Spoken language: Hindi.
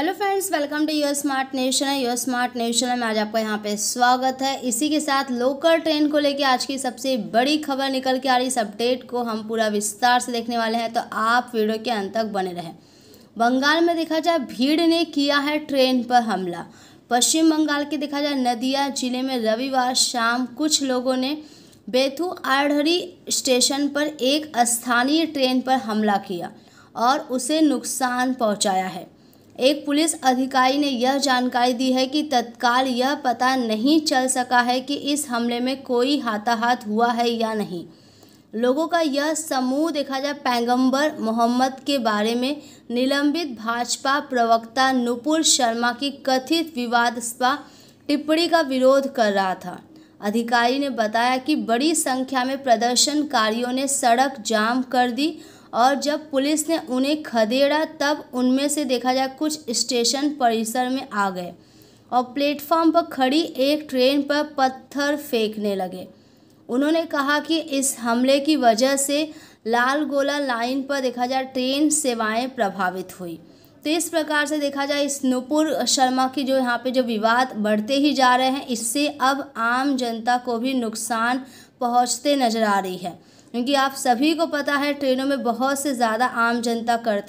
hello friends welcome to your smart news channel your smart news channel में आज आपका यहाँ पे स्वागत है इसी के साथ लोकल ट्रेन को लेकर आज की सबसे बड़ी खबर निकल के आ रही इस अपडेट को हम पूरा विस्तार से देखने वाले हैं तो आप वीडियो के अंत तक बने रहें बंगाल में देखा जाए भीड़ ने किया है ट्रेन पर हमला पश्चिम बंगाल के देखा जाए नदिया जिले में रविवार शाम कुछ लोगों ने बेथू आढ़री स्टेशन पर एक स्थानीय ट्रेन पर हमला किया और उसे नुकसान पहुँचाया है एक पुलिस अधिकारी ने यह जानकारी दी है कि तत्काल यह पता नहीं चल सका है कि इस हमले में कोई हाथाहाथ हुआ है या नहीं लोगों का यह समूह देखा जाए पैगंबर मोहम्मद के बारे में निलंबित भाजपा प्रवक्ता नुपुर शर्मा की कथित विवादस्पा टिप्पणी का विरोध कर रहा था अधिकारी ने बताया कि बड़ी संख्या में प्रदर्शनकारियों ने सड़क जाम कर दी और जब पुलिस ने उन्हें खदेड़ा तब उनमें से देखा जाए कुछ स्टेशन परिसर में आ गए और प्लेटफॉर्म पर खड़ी एक ट्रेन पर पत्थर फेंकने लगे उन्होंने कहा कि इस हमले की वजह से लाल गोला लाइन पर देखा जाए ट्रेन सेवाएं प्रभावित हुई तो इस प्रकार से देखा जाए नुपुर शर्मा की जो यहाँ पे जो विवाद बढ़ते ही जा रहे हैं इससे अब आम जनता को भी नुकसान पहुँचते नजर आ रही है क्योंकि आप सभी को पता है ट्रेनों में बहुत से ज़्यादा आम जनता करते